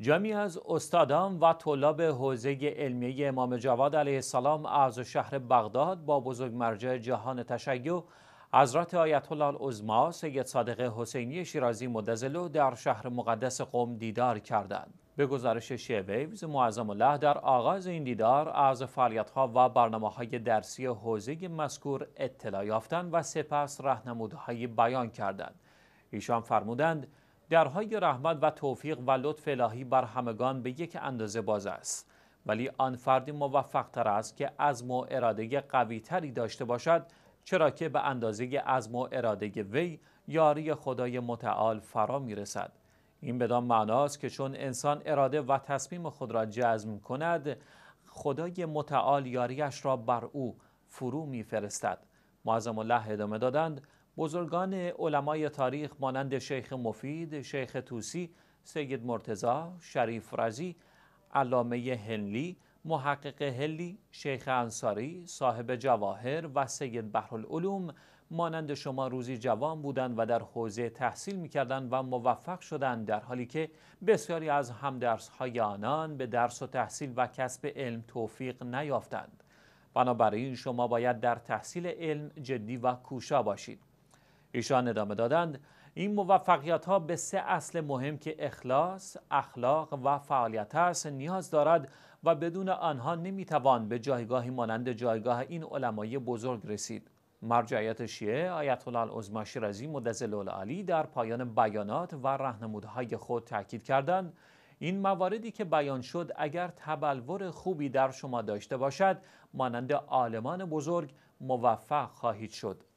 جمعی از استادان و طلاب حوزه علمیه امام جواد علیه السلام از شهر بغداد با بزرگ مرجع جهان تشیع حضرت آیت الله العظما سید صادق حسینی شیرازی مدزلو در شهر مقدس قم دیدار کردند. به گزارش ویوز معظم الله در آغاز این دیدار از فعالیتها و های درسی حوزه مذکور اطلاع یافتند و سپس راهنمودهایی بیان کردند. ایشان فرمودند درهای رحمت و توفیق و لطف الهی بر همگان به یک اندازه باز است ولی آن فردی موفقتر است که از و اراده قویتری داشته باشد چرا که به اندازه از و اراده وی یاری خدای متعال فرا می رسد. این بدان معناست که چون انسان اراده و تصمیم خود را جزم کند خدای متعال یاریش را بر او فرو میفرستد معظم الله ادامه دادند بزرگان علمای تاریخ مانند شیخ مفید، شیخ توسی، سید مرتزا، شریف رزی، علامه هنلی، محقق هلی، شیخ انصاری، صاحب جواهر و سید بحرالعلوم مانند شما روزی جوان بودند و در حوزه تحصیل میکردند و موفق شدند در حالی که بسیاری از همدرسهای آنان به درس و تحصیل و کسب علم توفیق نیافتند. بنابراین شما باید در تحصیل علم جدی و کوشا باشید. ایشان ادامه دادند این موفقیت ها به سه اصل مهم که اخلاص، اخلاق و فعالیت است نیاز دارد و بدون آنها نمیتوان به جایگاهی مانند جایگاه این علمای بزرگ رسید. مرجعیت شیعه آیت الله شیرازی مدزل در پایان بیانات و رهنمودهای خود تاکید کردند این مواردی که بیان شد اگر تبلور خوبی در شما داشته باشد مانند عالمان بزرگ موفق خواهید شد